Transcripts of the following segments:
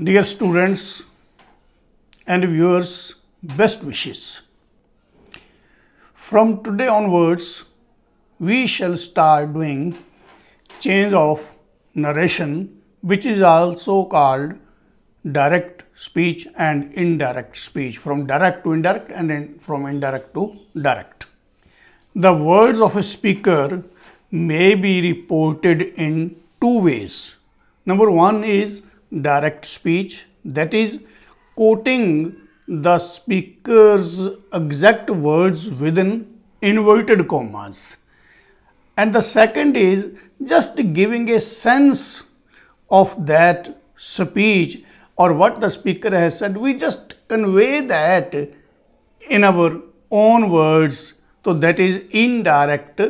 Dear students and viewers, best wishes. From today onwards, we shall start doing change of narration, which is also called direct speech and indirect speech, from direct to indirect and in, from indirect to direct. The words of a speaker may be reported in two ways. Number one is direct speech that is quoting the speaker's exact words within inverted commas and the second is just giving a sense of that speech or what the speaker has said we just convey that in our own words so that is indirect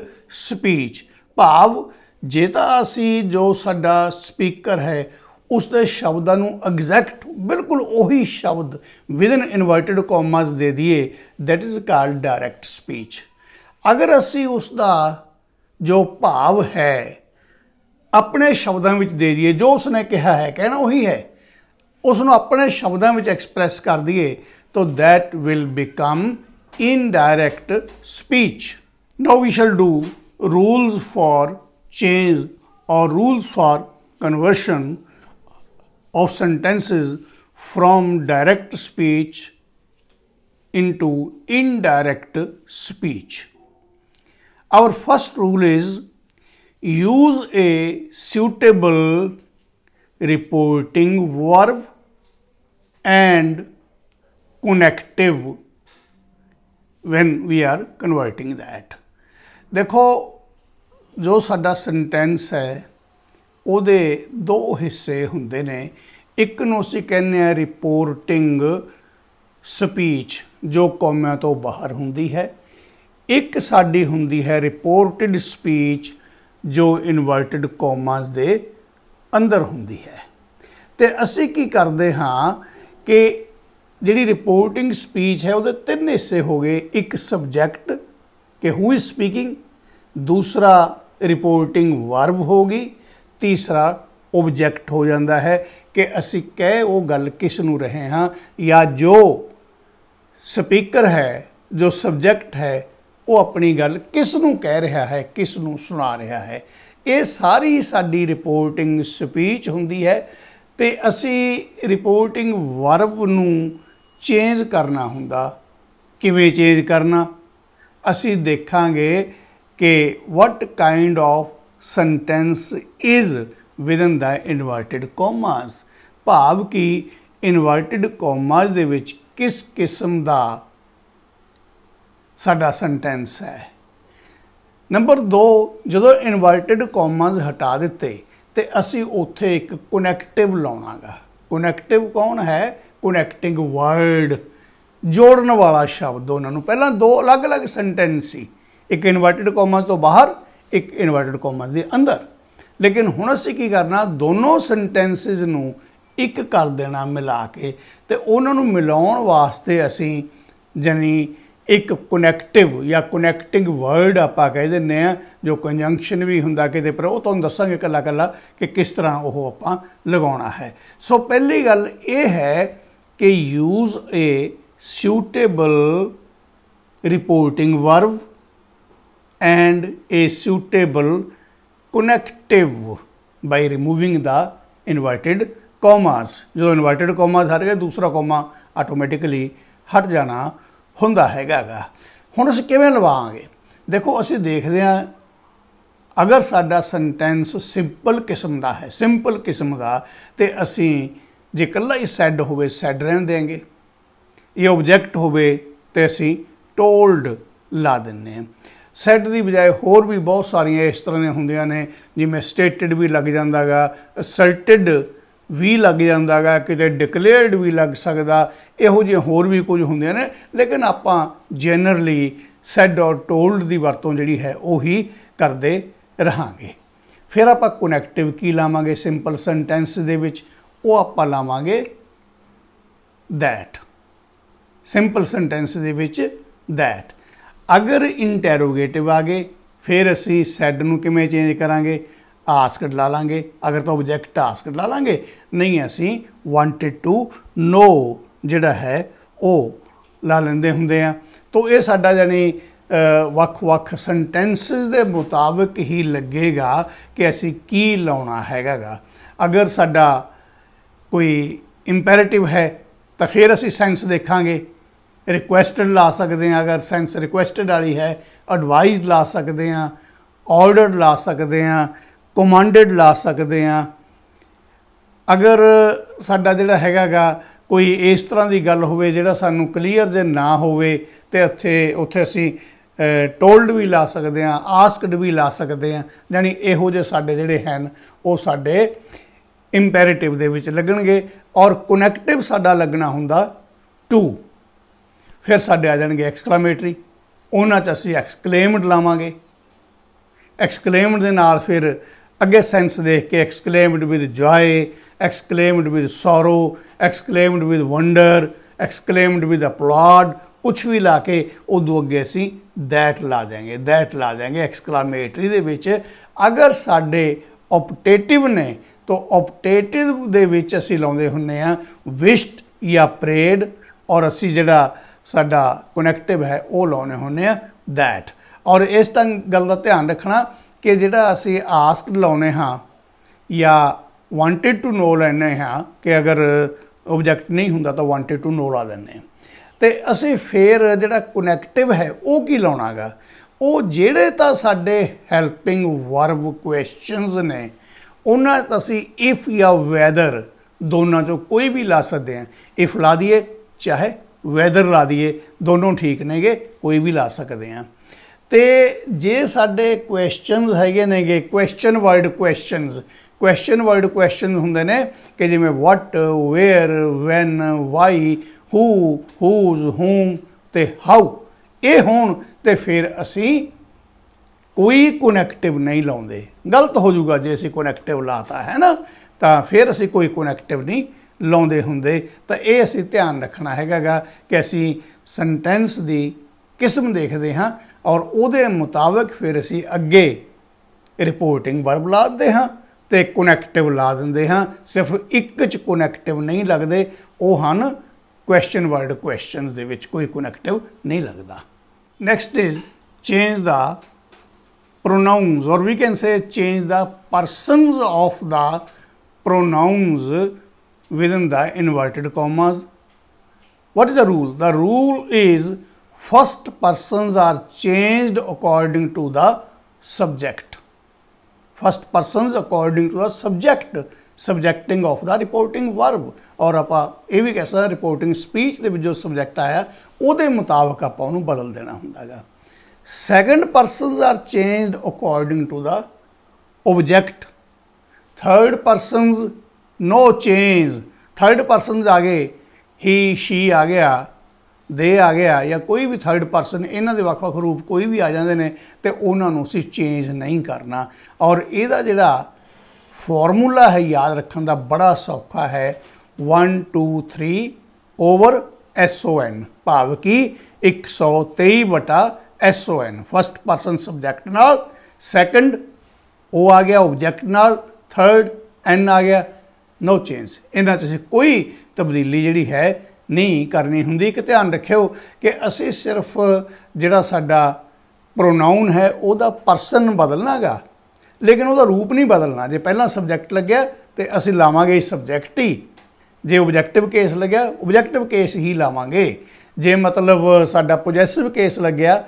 speech ਭਾਵ ਜੇ ਤਾਂ ਅਸੀਂ ਜੋ ਸਾਡਾ speaker ਹੈ ਉਸ ਦੇ ਸ਼ਬਦਾਂ ਨੂੰ ਐਗਜ਼ੈਕਟ ਬਿਲਕੁਲ ਉਹੀ ਸ਼ਬਦ ਵਿਦਨ ਇਨਵਰਟਡ ਕਾਮਾਸ ਦੇ ਦਈਏ that is called direct speech ਅਗਰ ਅਸੀਂ ਉਸ ਦਾ ਜੋ ਭਾਵ ਹੈ ਆਪਣੇ ਸ਼ਬਦਾਂ ਵਿੱਚ ਦੇ ਦਈਏ ਜੋ ਉਸਨੇ ਕਿਹਾ ਹੈ ਕਹਿਣਾ ਉਹੀ ਹੈ ਉਸ ਨੂੰ ਆਪਣੇ ਸ਼ਬਦਾਂ ਵਿੱਚ ਐਕਸਪ੍ਰੈਸ ਕਰ ਦਈਏ ਤਾਂ that will become indirect speech now we shall do rules for change or rules for conversion of sentences from direct speech into indirect speech. Our first rule is use a suitable reporting verb and connective when we are converting that. देखो जो साडा sentence है ਉਹਦੇ ਦੋ ਹਿੱਸੇ ਹੁੰਦੇ ਨੇ ਇੱਕ ਨੂੰ ਅਸੀਂ ਕਹਿੰਦੇ ਆ ਰਿਪੋਰਟਿੰਗ ਸਪੀਚ ਜੋ ਕੌਮਾਂ ਤੋਂ ਬਾਹਰ ਹੁੰਦੀ ਹੈ ਇੱਕ ਸਾਡੀ ਹੁੰਦੀ ਹੈ ਰਿਪੋਰਟਡ ਸਪੀਚ ਜੋ ਇਨਵਰਟਡ ਕਾਮਾਸ ਦੇ ਅੰਦਰ ਹੁੰਦੀ ਹੈ ਤੇ ਅਸੀਂ ਕੀ ਕਰਦੇ ਹਾਂ ਕਿ ਜਿਹੜੀ ਰਿਪੋਰਟਿੰਗ ਸਪੀਚ ਹੈ ਉਹਦੇ ਤਿੰਨ ਹਿੱਸੇ ਹੋ ਗਏ ਇੱਕ ਸਬਜੈਕਟ ਕਿ ਹੂ ਇਜ਼ ਸਪੀਕਿੰਗ ਦੂਸਰਾ ਰਿਪੋਰਟਿੰਗ ਵਰਬ ਹੋਗੀ ਤੀਸਰਾ ਆਬਜੈਕਟ ਹੋ ਜਾਂਦਾ ਹੈ ਕਿ ਅਸੀਂ ਕਹਿ ਉਹ ਗੱਲ ਕਿਸ ਨੂੰ ਰਹੇ ਹਾਂ ਜਾਂ ਜੋ ਸਪੀਕਰ ਹੈ ਜੋ ਸਬਜੈਕਟ ਹੈ ਉਹ ਆਪਣੀ ਗੱਲ ਕਿਸ ਨੂੰ ਕਹਿ ਰਿਹਾ ਹੈ ਕਿਸ ਨੂੰ ਸੁਣਾ ਰਿਹਾ ਹੈ ਇਹ ਸਾਰੀ ਸਾਡੀ ਰਿਪੋਰਟਿੰਗ ਸਪੀਚ ਹੁੰਦੀ ਹੈ ਤੇ ਅਸੀਂ ਰਿਪੋਰਟਿੰਗ ਵਰਬ ਨੂੰ ਚੇਂਜ ਕਰਨਾ ਹੁੰਦਾ ਕਿਵੇਂ ਚੇਂਜ ਕਰਨਾ ਅਸੀਂ ਦੇਖਾਂਗੇ ਕਿ what kind of sentence is within the inverted commas ਭਾਵ ਕਿ ਇਨਵਰਟਡ ਕਮਾਸ ਦੇ ਵਿੱਚ ਕਿਸ ਕਿਸਮ ਦਾ ਸਾਡਾ ਸੈਂਟੈਂਸ ਹੈ ਨੰਬਰ 2 ਜਦੋਂ ਇਨਵਰਟਡ ਕਮਾਸ ਹਟਾ ਦਿੱਤੇ ਤੇ ਅਸੀਂ ਉੱਥੇ ਇੱਕ ਕਨੈਕਟਿਵ ਲਾਉਣਾਗਾ ਕਨੈਕਟਿਵ ਕੌਣ ਹੈ ਕਨੈਕਟਿੰਗ ਵਰਡ ਜੋੜਨ ਵਾਲਾ ਸ਼ਬਦ ਉਹਨਾਂ ਨੂੰ ਪਹਿਲਾਂ ਦੋ ਅਲੱਗ-ਅਲੱਗ ਸੈਂਟੈਂਸ ਸੀ ਇੱਕ ਇਨਵਰਟਡ ਕਮਾਸ ਤੋਂ ਬਾਹਰ ਇੱਕ ਇਨਵਰਟਡ ਕੋਮਸ ਦੇ ਅੰਦਰ ਲੇਕਿਨ ਹੁਣ ਅਸੀਂ ਕੀ ਕਰਨਾ ਦੋਨੋਂ ਸੈਂਟੈਂਸਸ ਨੂੰ ਇੱਕ ਕਰ ਦੇਣਾ ਮਿਲਾ ਕੇ ਤੇ ਉਹਨਾਂ ਨੂੰ ਮਿਲਾਉਣ ਵਾਸਤੇ ਅਸੀਂ ਜਾਨੀ ਇੱਕ ਕਨੈਕਟਿਵ ਜਾਂ ਕਨੈਕਟਿੰਗ ਵਰਡ ਆਪਾਂ ਕਹਿ ਦਿੰਨੇ ਆ ਜੋ ਕੰਜੰਕਸ਼ਨ ਵੀ ਹੁੰਦਾ ਕਿਤੇ ਪਰ ਉਹ ਤੁਹਾਨੂੰ ਦੱਸਾਂਗੇ ਕੱਲਾ ਕੱਲਾ ਕਿ ਕਿਸ ਤਰ੍ਹਾਂ ਉਹ ਆਪਾਂ ਲਗਾਉਣਾ ਹੈ ਸੋ ਪਹਿਲੀ ਗੱਲ ਇਹ ਹੈ ਕਿ use a suitable reporting verb and a suitable connective by removing the inverted commas ਜਦੋਂ inverted commas ਹਟ ਗਏ ਦੂਸਰਾ comma ਆਟੋਮੈਟਿਕਲੀ ਹਟ ਜਾਣਾ ਹੁੰਦਾ ਹੈਗਾਗਾ ਹੁਣ ਅਸੀਂ ਕਿਵੇਂ ਲਵਾਵਾਂਗੇ ਦੇਖੋ ਅਸੀਂ ਦੇਖਦੇ ਹਾਂ ਅਗਰ ਸਾਡਾ ਸੈਂਟੈਂਸ ਸਿੰਪਲ ਕਿਸਮ ਦਾ ਹੈ ਸਿੰਪਲ ਕਿਸਮ ਦਾ ਤੇ ਅਸੀਂ ਜੇ ਇਕੱਲਾ ਹੀ ਸੈਡ ਹੋਵੇ ਸੈਡ ਰਹਿਣ ਦੇਾਂਗੇ ਇਹ ਆਬਜੈਕਟ ਹੋਵੇ ਤੇ ਅਸੀਂ ਟੋਲਡ ਲਾ ਦਿੰਨੇ ਹਾਂ ਸੈੱਟ ਦੀ ਬਜਾਏ ਹੋਰ ਵੀ ਬਹੁਤ ਸਾਰੀਆਂ ਇਸ ਤਰ੍ਹਾਂ ਦੇ ਹੁੰਦੀਆਂ ਨੇ ਜਿਵੇਂ ਸਟੇਟਡ ਵੀ ਲੱਗ ਜਾਂਦਾ ਹੈਗਾ ਅਸਲਟਡ ਵੀ ਲੱਗ ਜਾਂਦਾ ਹੈਗਾ ਕਿਤੇ ਡਿਕਲੇਅਰਡ ਵੀ ਲੱਗ ਸਕਦਾ ਇਹੋ ਜਿਹੇ ਹੋਰ ਵੀ ਕੁਝ ਹੁੰਦੇ ਨੇ ਲੇਕਿਨ ਆਪਾਂ ਜਨਰਲੀ ਸੈਡ ਔਰ ਟੋਲਡ ਦੀ ਵਰਤੋਂ ਜਿਹੜੀ ਹੈ ਉਹੀ ਕਰਦੇ ਰਹਾਂਗੇ ਫਿਰ ਆਪਾਂ ਕਨੈਕਟਿਵ ਕੀ ਲਾਵਾਂਗੇ ਸਿੰਪਲ ਸੈਂਟੈਂਸ ਦੇ ਵਿੱਚ ਉਹ ਆਪਾਂ ਲਾਵਾਂਗੇ that ਸਿੰਪਲ ਸੈਂਟੈਂਸ ਦੇ ਵਿੱਚ that ਅਗਰ ਇੰਟਰੋਗੇਟਿਵ ਆ ਗਏ ਫਿਰ ਅਸੀਂ ਸੈਡ ਨੂੰ ਕਿਵੇਂ ਚੇਂਜ ਕਰਾਂਗੇ ਆਸਕਡ ਲਾ ਲਾਂਗੇ ਅਗਰ ਤਾਂ ਆਬਜੈਕਟ ਆਸਕਡ ਲਾ ਲਾਂਗੇ ਨਹੀਂ ਅਸੀਂ ਵਾਂਟਡ ਟੂ ਨੋ ਜਿਹੜਾ ਹੈ ਉਹ ਲਾ ਲੈਂਦੇ ਹੁੰਦੇ ਆ ਤੋਂ ਇਹ ਸਾਡਾ ਜਾਨੀ ਵੱਖ-ਵੱਖ ਸੈਂਟੈਂਸਸ ਦੇ ਮੁਤਾਬਕ ਹੀ ਲੱਗੇਗਾ ਕਿ ਅਸੀਂ ਕੀ ਲਾਉਣਾ ਹੈਗਾਗਾ ਅਗਰ ਸਾਡਾ ਕੋਈ ਇੰਪੈਰੇਟਿਵ ਹੈ ਤਾਂ ਫਿਰ ਅਸੀਂ ਸੈਂਸ ਦੇਖਾਂਗੇ ਰਿਕੁਐਸਟਡ ਲਾ ਸਕਦੇ ਆ ਅਗਰ ਸੈਂਸ ਰਿਕੁਐਸਟਡ ਵਾਲੀ ਹੈ ਐਡਵਾਈਸਡ ਲਾ ਸਕਦੇ ਆ ਆਰਡਰਡ ਲਾ ਸਕਦੇ ਆ ਕਮਾਂਡਡ ਲਾ ਸਕਦੇ ਆ ਅਗਰ ਸਾਡਾ ਜਿਹੜਾ ਹੈਗਾਗਾ ਕੋਈ ਇਸ ਤਰ੍ਹਾਂ ਦੀ ਗੱਲ ਹੋਵੇ ਜਿਹੜਾ ਸਾਨੂੰ ਕਲੀਅਰ ਜੇ ਨਾ ਹੋਵੇ ਤੇ ਉੱਥੇ ਉੱਥੇ ਅਸੀਂ ਟੋਲਡ ਵੀ ਲਾ ਸਕਦੇ ਆ ਆਸਕਡ ਵੀ ਲਾ ਸਕਦੇ ਆ ਯਾਨੀ ਇਹੋ ਜੇ ਸਾਡੇ ਜਿਹੜੇ ਹਨ ਉਹ ਸਾਡੇ ਇੰਪੈਰੇਟਿਵ ਦੇ ਵਿੱਚ ਲੱਗਣਗੇ ਔਰ ਕਨੈਕਟਿਵ ਸਾਡਾ ਲੱਗਣਾ ਹੁੰਦਾ ਟੂ ਫਿਰ ਸਾਡੇ ਆ ਜਾਣਗੇ ਐਕਸਕਲੇਮੇਟਰੀ ਉਹਨਾਂ 'ਚ ਅਸੀਂ ਐਕਸਕਲੇਮਡ ਲਾਵਾਂਗੇ ਐਕਸਕਲੇਮਡ ਦੇ ਨਾਲ ਫਿਰ ਅੱਗੇ ਸੈਂਸ ਦੇਖ ਕੇ exclaimed with joy exclaimed with sorrow exclaimed with wonder exclaimed with applaud ਕੁਝ ਵੀ ਲਾ ਕੇ ਦੋ ਅੱਗੇ ਅਸੀਂ ਦੈਟ ਲਾ ਦਾਂਗੇ ਦੈਟ ਲਾ ਦਾਂਗੇ ਐਕਸਕਲੇਮੇਟਰੀ ਦੇ ਵਿੱਚ ਅਗਰ ਸਾਡੇ ਆਪਟੇਟਿਵ ਨੇ ਤਾਂ ਆਪਟੇਟਿਵ ਦੇ ਵਿੱਚ ਅਸੀਂ ਲਾਉਂਦੇ ਹੁੰਨੇ ਆ ਵਿਸ਼ਟ ਜਾਂ ਪ੍ਰੇਡ ਔਰ ਅਸੀਂ ਜਿਹੜਾ ਸਾਡਾ ਕਨੈਕਟਿਵ ਹੈ ਉਹ ਲਾਉਣੇ ਹੁੰਨੇ ਆ ਥੈਟ ਔਰ ਇਸ ਤੰਗ ਗੱਲ ਦਾ ਧਿਆਨ ਰੱਖਣਾ ਕਿ ਜਿਹੜਾ ਅਸੀਂ ਆਸਕਡ ਲਾਉਨੇ ਹਾਂ ਜਾਂ ਵਾਂਟਡ ਟੂ ਨੋ ਲੈਨੇ ਹਾਂ ਕਿ ਅਗਰ ਆਬਜੈਕਟ ਨਹੀਂ ਹੁੰਦਾ ਤਾਂ ਵਾਂਟਡ ਟੂ ਨੋ ਲਾ ਦਿੰਨੇ ਤੇ ਅਸੀਂ ਫੇਰ ਜਿਹੜਾ ਕਨੈਕਟਿਵ ਹੈ ਉਹ ਕੀ ਲਾਉਣਾਗਾ ਉਹ ਜਿਹੜੇ ਤਾਂ ਸਾਡੇ ਹੈਲਪਿੰਗ ਵਰਬ ਕੁਐਸਚਨਸ ਨੇ ਉਹਨਾਂ ਅਸੀਂ ਇਫ ਜਾਂ ਵੈਦਰ ਦੋਨਾਂ ਚੋਂ ਕੋਈ ਵੀ ਲਾ ਸਕਦੇ ਹਾਂ ਇਫ ਲਾ ਦਈਏ ਚਾਹੇ ਵੈਦਰ ਲਾ ਦਈਏ ਦੋਨੋਂ ਠੀਕ ਨੇਗੇ ਕੋਈ ਵੀ ਲਾ ਸਕਦੇ ਆ ਤੇ ਜੇ ਸਾਡੇ ਕੁਐਸਚਨਸ ਹੈਗੇ ਨੇਗੇ question word questions question word question ਹੁੰਦੇ ਨੇ ਕਿ ਜਿਵੇਂ what where when why who whose whom ਤੇ ਹਾਊ ਇਹ ਹੋਣ ਤੇ ਫਿਰ ਅਸੀਂ ਕੋਈ ਕਨੈਕਟਿਵ ਨਹੀਂ ਲਾਉਂਦੇ ਗਲਤ ਹੋ ਜਾਊਗਾ ਜੇ ਅਸੀਂ ਕਨੈਕਟਿਵ ਲਾਤਾ ਹੈ ਨਾ ਤਾਂ ਫਿਰ ਅਸੀਂ ਕੋਈ ਕਨੈਕਟਿਵ ਨਹੀਂ ਲਾਉਂਦੇ ਹੁੰਦੇ ਤਾਂ ਇਹ ਅਸੀਂ ਧਿਆਨ ਰੱਖਣਾ ਹੈਗਾਗਾ ਕਿ ਅਸੀਂ ਸੈਂਟੈਂਸ ਦੀ ਕਿਸਮ ਦੇਖਦੇ ਹਾਂ ਔਰ ਉਹਦੇ ਮੁਤਾਬਕ ਫਿਰ ਅਸੀਂ ਅੱਗੇ ਰਿਪੋਰਟਿੰਗ ਵਰਬ ਲਾਦਦੇ ਹਾਂ ਤੇ ਕਨੈਕਟਿਵ ਲਾ ਦਿੰਦੇ ਹਾਂ ਸਿਰਫ ਇੱਕ ਚ ਕਨੈਕਟਿਵ ਨਹੀਂ ਲੱਗਦੇ ਉਹ ਹਨ ਕੁਐਸਚਨ ਵਰਡ ਕੁਐਸਚਨਸ ਦੇ ਵਿੱਚ ਕੋਈ ਕਨੈਕਟਿਵ ਨਹੀਂ ਲੱਗਦਾ next is change the pronouns or we can say change the persons of the pronouns within the inverted commas. What is the rule? The rule is first persons are changed according to the subject. First persons according to the subject, subjecting of the reporting verb Or ਆਪਾਂ ਇਹ reporting speech ਸਕਦੇ reporting speech ਦੇ ਵਿੱਚ ਜੋ subject ਆਇਆ ਉਹਦੇ ਮੁਤਾਬਕ ਆਪਾਂ ਉਹਨੂੰ ਬਦਲ ਦੇਣਾ ਹੁੰਦਾਗਾ second persons are changed according no change third person आ गए ਹੀ ਸ਼ੀ ਆ ਗਿਆ ਦੇ ਆ ਗਿਆ ਜਾਂ ਕੋਈ ਵੀ ਥਰਡ ਪਰਸਨ ਇਹਨਾਂ ਦੇ ਵੱਖ-ਵੱਖ ਰੂਪ ਕੋਈ ਵੀ ਆ ਜਾਂਦੇ ਨੇ ਤੇ ਉਹਨਾਂ ਨੂੰ ਅਸੀਂ ਚੇਂਜ ਨਹੀਂ ਕਰਨਾ ਔਰ ਇਹਦਾ ਜਿਹੜਾ ਫਾਰਮੂਲਾ ਹੈ ਯਾਦ ਰੱਖਣ ਦਾ ਬੜਾ ਸੌਖਾ ਹੈ 1 2 3 ਓਵਰ SON ਭਾਵ ਕੀ 123 ਵਟਾ SON ਫਸਟ ਪਰਸਨ ਸਬਜੈਕਟ ਨਾਲ ਸੈਕੰਡ O ਆ ਗਿਆ ਆਬਜੈਕਟ ਨਾਲ ਥਰਡ N ਆ ਗਿਆ ਨੋ ਚੇਂਜ ਇਹਨਾਂ 'ਚ ਕੋਈ ਤਬਦੀਲੀ ਜਿਹੜੀ ਹੈ ਨਹੀਂ ਕਰਨੀ ਹੁੰਦੀ ਕਿ ਧਿਆਨ ਰੱਖਿਓ ਕਿ ਅਸੀਂ ਸਿਰਫ ਜਿਹੜਾ ਸਾਡਾ ਪ੍ਰੋਨਾਉਨ ਹੈ ਉਹਦਾ ਪਰਸਨ ਬਦਲਣਾਗਾ ਲੇਕਿਨ ਉਹਦਾ ਰੂਪ ਨਹੀਂ ਬਦਲਣਾ ਜੇ ਪਹਿਲਾਂ ਸਬਜੈਕਟ ਲੱਗਿਆ ਤੇ ਅਸੀਂ ਲਾਵਾਂਗੇ ਸਬਜੈਕਟ ਹੀ ਜੇ ਆਬਜੈਕਟਿਵ ਕੇਸ ਲੱਗਿਆ ਆਬਜੈਕਟਿਵ ਕੇਸ ਹੀ ਲਾਵਾਂਗੇ ਜੇ ਮਤਲਬ ਸਾਡਾ ਪੋਜੈਸਿਵ ਕੇਸ ਲੱਗਿਆ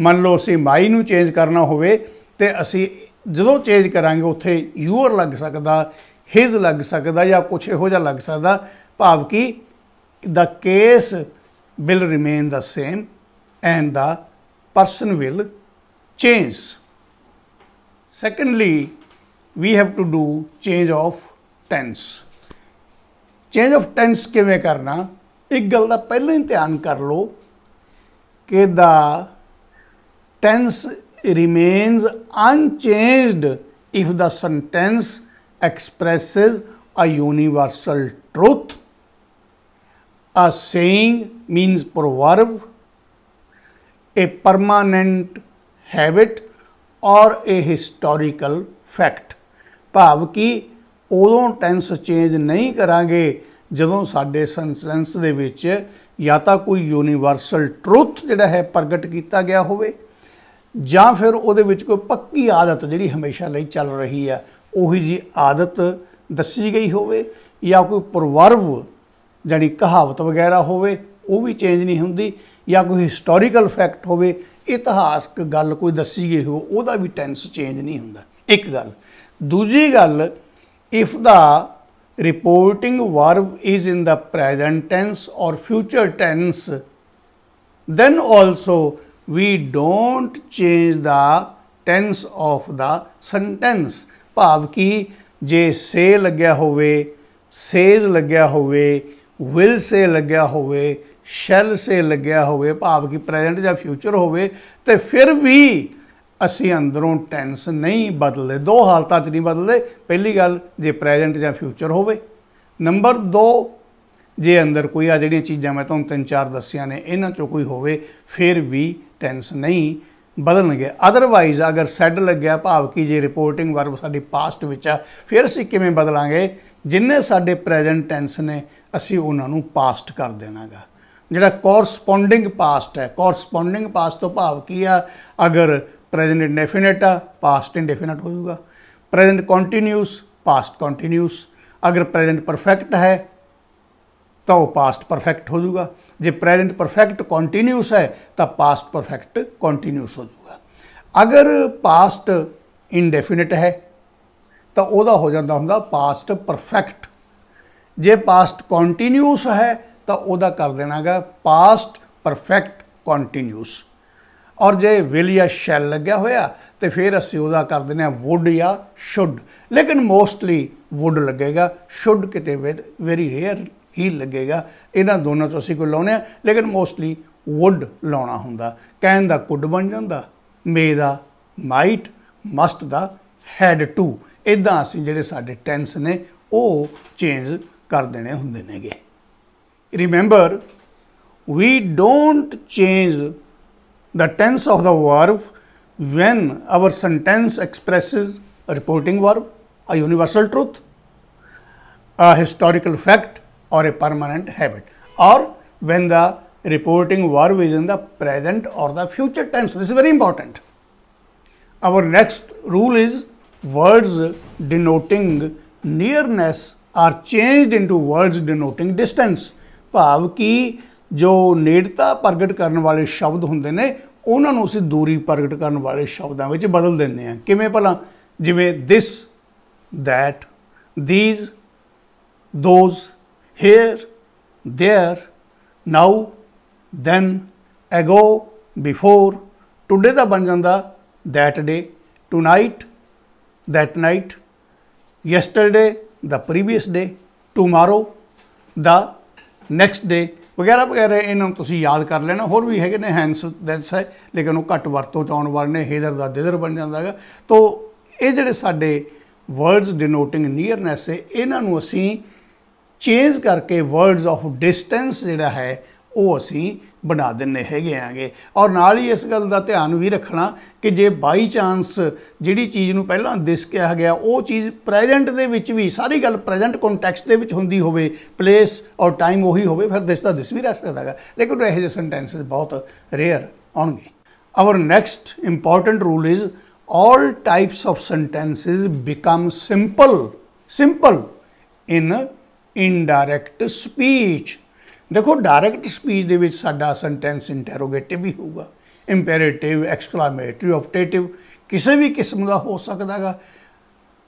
ਮੰਨ ਲਓ ਅਸੀਂ ਮਾਈ ਨੂੰ ਚੇਂਜ ਕਰਨਾ ਹੋਵੇ ਤੇ ਅਸੀਂ ਜਦੋਂ ਚੇਂਜ ਕਰਾਂਗੇ ਉੱਥੇ ਯੂਅਰ ਲੱਗ ਸਕਦਾ ਹਿਸ ਲੱਗ ਸਕਦਾ ਜਾਂ ਕੁਛ ਇਹੋ ਜਿਹਾ ਲੱਗ ਸਕਦਾ ਭਾਵ ਕਿ the case will remain the same and the person will change secondly we have to do change of tense change of tense ਕਿਵੇਂ ਕਰਨਾ ਇੱਕ ਗੱਲ ਦਾ ਪਹਿਲਾਂ ਹੀ ਧਿਆਨ ਕਰ ਲਓ ਕਿ the tense remains unchanged if the sentence expresses a universal truth. A saying means proverb, a permanent habit or a historical fact. ਭਾਵ ਕਿ ਉਦੋਂ ਟੈਂਸ ਚੇਂਜ ਨਹੀਂ ਕਰਾਂਗੇ ਜਦੋਂ ਸਾਡੇ ਸੈਂਸ ਦੇ ਵਿੱਚ ਜਾਂ ਤਾਂ ਕੋਈ ਯੂਨੀਵਰਸਲ ਟਰੂਥ ਜਿਹੜਾ ਹੈ ਪ੍ਰਗਟ ਕੀਤਾ ਗਿਆ ਹੋਵੇ ਜਾਂ ਫਿਰ ਉਹਦੇ ਵਿੱਚ ਕੋਈ ਪੱਕੀ ਆਦਤ ਜਿਹੜੀ ਹਮੇਸ਼ਾ ਲਈ ਚੱਲ ਰਹੀ ਹੈ ਉਹੀ ਜੀ ਆਦਤ ਦੱਸੀ ਗਈ ਹੋਵੇ ਜਾਂ ਕੋਈ ਪਰਵਰਵ ਜਿਹੜੀ ਕਹਾਵਤ ਵਗੈਰਾ ਹੋਵੇ ਉਹ ਵੀ ਚੇਂਜ ਨਹੀਂ ਹੁੰਦੀ ਜਾਂ ਕੋਈ ਹਿਸਟੋਰੀਕਲ ਫੈਕਟ ਹੋਵੇ ਇਤਿਹਾਸਕ ਗੱਲ ਕੋਈ ਦੱਸੀ ਗਈ ਹੋ ਉਹਦਾ ਵੀ ਟੈਂਸ ਚੇਂਜ ਨਹੀਂ ਹੁੰਦਾ ਇੱਕ ਗੱਲ ਦੂਜੀ ਗੱਲ if the reporting verb is in the present tense or future tense then also we don't change the tense of the sentence ਭਾਵ ਕਿ ਜੇ ਸੇ ਲੱਗਿਆ ਹੋਵੇ ਸੇਜ਼ ਲੱਗਿਆ ਹੋਵੇ ਵਿਲ ਸੇ ਲੱਗਿਆ ਹੋਵੇ ਸ਼ੈਲ ਸੇ ਲੱਗਿਆ ਹੋਵੇ ਭਾਵ ਕਿ ਪ੍ਰੈਜ਼ੈਂਟ ਜਾਂ ਫਿਊਚਰ ਹੋਵੇ ਤੇ ਫਿਰ ਵੀ ਅਸੀਂ ਅੰਦਰੋਂ ਟੈਂਸ ਨਹੀਂ ਬਦਲਦੇ ਦੋ ਹਾਲਤਾਂ 'ਚ ਨਹੀਂ ਬਦਲਦੇ ਪਹਿਲੀ ਗੱਲ ਜੇ ਪ੍ਰੈਜ਼ੈਂਟ ਜਾਂ ਫਿਊਚਰ ਹੋਵੇ ਨੰਬਰ 2 ਜੇ ਅੰਦਰ ਕੋਈ ਆ ਜਿਹੜੀਆਂ ਚੀਜ਼ਾਂ ਮੈਂ ਤੁਹਾਨੂੰ ਤਿੰਨ ਚਾਰ ਦੱਸਿਆ ਨੇ ਇਹਨਾਂ ਚੋਂ ਕੋਈ ਹੋਵੇ ਫਿਰ ਵੀ ਟੈਂਸ ਨਹੀਂ ਬਦਲਣਗੇ ਅਦਰਵਾਈਜ਼ ਅਗਰ ਸੈੱਡ ਲੱਗਿਆ ਭਾਵ ਕਿ ਜੇ ਰਿਪੋਰਟਿੰਗ ਵਰਬ ਸਾਡੀ ਪਾਸਟ ਵਿੱਚ ਆ ਫਿਰ ਅਸੀਂ ਕਿਵੇਂ ਬਦਲਾਂਗੇ ਜਿੰਨੇ ਸਾਡੇ ਪ੍ਰੈਜ਼ੈਂਟ ਟੈਂਸ ਨੇ ਅਸੀਂ ਉਹਨਾਂ ਨੂੰ ਪਾਸਟ ਕਰ ਦੇਣਾਗਾ ਜਿਹੜਾ ਕੋਰਸਪੋਂਡਿੰਗ ਪਾਸਟ ਹੈ ਕੋਰਸਪੋਂਡਿੰਗ ਪਾਸਟ ਤੋਂ ਭਾਵ ਕੀ ਆ ਅਗਰ ਪ੍ਰੈਜ਼ੈਂਟ ਇਨਡੈਫੀਨਿਟ ਆ ਪਾਸਟ ਇਨਡੈਫੀਨਿਟ ਹੋ ਜਾਊਗਾ ਪ੍ਰੈਜ਼ੈਂਟ ਕੰਟੀਨਿਊਸ ਪਾਸਟ ਕੰਟੀਨਿਊਸ ਅਗਰ ਪ੍ਰੈਜ਼ੈਂਟ ਪਰਫੈਕਟ ਹੈ ਤਾਂ ਉਹ ਪਾਸਟ ਪਰਫੈਕਟ ਹੋ ਜਾਊਗਾ ਜੇ ਪ੍ਰੈਜ਼ੈਂਟ ਪਰਫੈਕਟ ਕੰਟੀਨਿਊਸ ਹੈ ਤਾਂ ਪਾਸਟ ਪਰਫੈਕਟ ਕੰਟੀਨਿਊਸ ਹੋ ਜਾਊਗਾ ਅਗਰ ਪਾਸਟ ਇਨਡੈਫੀਨਿਟ ਹੈ ਤਾਂ ਉਹਦਾ ਹੋ ਜਾਂਦਾ ਹੁੰਦਾ ਪਾਸਟ ਪਰਫੈਕਟ ਜੇ ਪਾਸਟ ਕੰਟੀਨਿਊਸ ਹੈ ਤਾਂ ਉਹਦਾ ਕਰ ਦੇਣਾਗਾ ਪਾਸਟ ਪਰਫੈਕਟ ਕੰਟੀਨਿਊਸ ਔਰ ਜੇ ਵਿਲ ਜਾਂ ਸ਼ੈਲ ਲੱਗਿਆ ਹੋਇਆ ਤੇ ਫਿਰ ਅਸੀਂ ਉਹਦਾ ਕਰ ਦਿੰਨੇ ਆ ਵੁੱਡ ਜਾਂ ਸ਼ੁੱਡ ਲੇਕਿਨ ਮੋਸਟਲੀ ਵੁੱਡ ਲੱਗੇਗਾ ਸ਼ੁੱਡ ਕਿਤੇ ਵੈਰੀ ਰੇਅਰ ਹੀ ਲੱਗੇਗਾ ਇਹਨਾਂ ਦੋਨਾਂ ਤੋਂ ਅਸੀਂ ਕੋਈ ਆ ਲੇਕਿਨ ਮੋਸਟਲੀ ਵੁੱਡ ਲਾਉਣਾ ਹੁੰਦਾ ਕਹਿਣ ਦਾ ਕੁੱਡ ਬਣ ਜਾਂਦਾ ਮੇ ਦਾ ਮਾਈਟ ਮਸਟ ਦਾ ਹੈਡ ਟੂ ਇਦਾਂ ਅਸੀਂ ਜਿਹੜੇ ਸਾਡੇ ਟੈਂਸ ਨੇ ਉਹ ਚੇਂਜ ਕਰ ਦੇਣੇ ਹੁੰਦੇ ਨੇਗੇ remember we don't change the tense of the verb when our sentence expresses reporting verb a universal truth a historical fact or a permanent habit or when the reporting verb is in the present or the future tense. This is very important. Our next rule is words denoting nearness are changed into words denoting distance. ਭਾਵ ਕਿ ਜੋ ਨੇੜਤਾ ਪ੍ਰਗਟ ਕਰਨ ਵਾਲੇ ਸ਼ਬਦ ਹੁੰਦੇ ਨੇ ਉਹਨਾਂ ਨੂੰ ਅਸੀਂ ਦੂਰੀ ਪ੍ਰਗਟ ਕਰਨ ਵਾਲੇ ਸ਼ਬਦਾਂ ਵਿੱਚ ਬਦਲ ਦਿੰਦੇ ਆ ਕਿਵੇਂ ਭਲਾ ਜਿਵੇਂ this that these those here, there, now, then, ago, before, today ਦਾ ਬਣ ਜਾਂਦਾ that day, tonight, that night, yesterday, the previous day, tomorrow, the next day ਵਗੈਰਾ ਵਗੈਰਾ ਇਹਨਾਂ ਨੂੰ ਤੁਸੀਂ ਯਾਦ ਕਰ ਲੈਣਾ ਹੋਰ ਵੀ ਹੈਗੇ ਨੇ ਹੈਂਸ ਦੈਟਸ ਹੈ ਲੇਕਿਨ ਉਹ ਘੱਟ ਵਰਤੋਂ ਚ ਆਉਣ ਵਾਲੇ ਨੇ ਹੇਦਰ ਦਾ ਦਿਦਰ ਬਣ ਜਾਂਦਾ ਹੈਗਾ ਤੋਂ ਇਹ ਜਿਹੜੇ ਸਾਡੇ ਵਰਡਸ ਡਿਨੋਟਿੰਗ ਨੀਅਰਨੈਸ ਹੈ ਇਹਨਾਂ ਨੂੰ ਅਸੀਂ ਚੇਂਜ ਕਰਕੇ ਵਰਡਸ ਆਫ ਡਿਸਟੈਂਸ ਜਿਹੜਾ ਹੈ ਉਹ ਅਸੀਂ ਬਣਾ ਦਿੰਨੇ ਹੈਗੇ ਆਂਗੇ ਔਰ ਨਾਲ ਹੀ ਇਸ ਗੱਲ ਦਾ ਧਿਆਨ ਵੀ ਰੱਖਣਾ ਕਿ ਜੇ ਬਾਈ ਚਾਂਸ ਜਿਹੜੀ ਚੀਜ਼ ਨੂੰ ਪਹਿਲਾਂ ਦਿਸ ਕਿਹਾ ਗਿਆ ਉਹ ਚੀਜ਼ ਪ੍ਰੈਜ਼ੈਂਟ ਦੇ ਵਿੱਚ ਵੀ ਸਾਰੀ ਗੱਲ ਪ੍ਰੈਜ਼ੈਂਟ ਕੰਟੈਕਸਟ ਦੇ ਵਿੱਚ ਹੁੰਦੀ ਹੋਵੇ ਪਲੇਸ ਔਰ ਟਾਈਮ ਉਹੀ ਹੋਵੇ ਫਿਰ ਦਿਸ ਤਾਂ ਦਿਸ ਵੀ ਰਹਿ ਸਕਦਾ ਹੈ ਲੇਕਿਨ ਇਹ ਜਿਹੇ ਸੈਂਟੈਂਸਸ ਬਹੁਤ ਰੇਅਰ ਆਉਣਗੇ our next important rule is all types of sentences become simple simple in indirect speech ਦੇਖੋ ਡਾਇਰੈਕਟ ਸਪੀਚ ਦੇ ਵਿੱਚ ਸਾਡਾ ਸੈਂਟੈਂਸ ਇੰਟਰੋਗੇਟਿਵ ਵੀ ਹੋਊਗਾ ਇੰਪੈਰੇਟਿਵ ਐਕਸਕਲੇਮੇਟਰੀ ਆਪਟੇਟਿਵ ਕਿਸੇ ਵੀ ਕਿਸਮ ਦਾ ਹੋ ਸਕਦਾਗਾ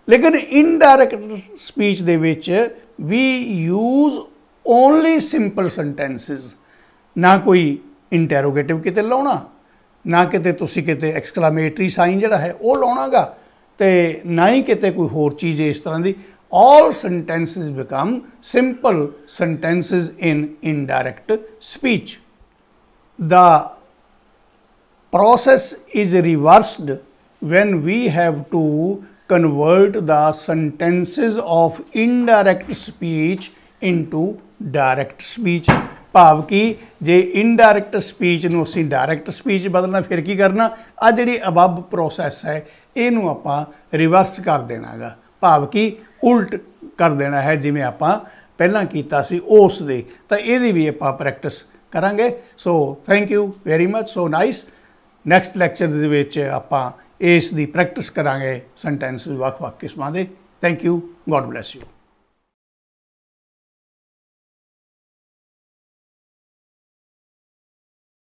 ਲੇਕਿਨ ਇਨਡਾਇਰੈਕਟ ਸਪੀਚ ਦੇ ਵਿੱਚ we use only simple sentences ਨਾ ਕੋਈ ਇੰਟਰੋਗੇਟਿਵ ਕਿਤੇ ਲਾਉਣਾ ਨਾ ਕਿਤੇ ਤੁਸੀਂ ਕਿਤੇ ਐਕਸਕਲੇਮੇਟਰੀ ਸਾਈਨ ਜਿਹੜਾ ਹੈ ਉਹ ਲਾਉਣਾਗਾ ਤੇ ਨਾ ਹੀ ਕਿਤੇ ਕੋਈ ਹੋਰ ਚੀਜ਼ ਇਸ ਤਰ੍ਹਾਂ ਦੀ all sentences become simple sentences in indirect speech. The process is reversed when we have to convert the sentences of indirect speech into direct speech. ਭਾਵ ਕਿ ਜੇ ਇਨਡਾਇਰੈਕਟ ਸਪੀਚ ਨੂੰ ਅਸੀਂ ਡਾਇਰੈਕਟ ਸਪੀਚ ਬਦਲਣਾ ਫਿਰ ਕੀ ਕਰਨਾ ਆ ਜਿਹੜੀ ਅਬਬ ਪ੍ਰੋਸੈਸ ਹੈ ਇਹਨੂੰ ਆਪਾਂ ਰਿਵਰਸ ਕਰ ਦੇਣਾਗਾ ਭਾਵ ਕਿ ਉਲਟ ਕਰ ਦੇਣਾ ਹੈ ਜਿਵੇਂ ਆਪਾਂ ਪਹਿਲਾਂ ਕੀਤਾ ਸੀ ਉਸ ਦੇ ਤਾਂ ਇਹਦੀ ਵੀ ਆਪਾਂ ਪ੍ਰੈਕਟਿਸ ਕਰਾਂਗੇ so thank you very much so nice next lecture ਦੇ ਵਿੱਚ ਆਪਾਂ ਇਸ ਦੀ ਪ੍ਰੈਕਟਿਸ ਕਰਾਂਗੇ ਸੈਂਟੈਂਸ ਵੱਖ-ਵੱਖ ਕਿਸਮਾਂ ਦੇ thank you God bless you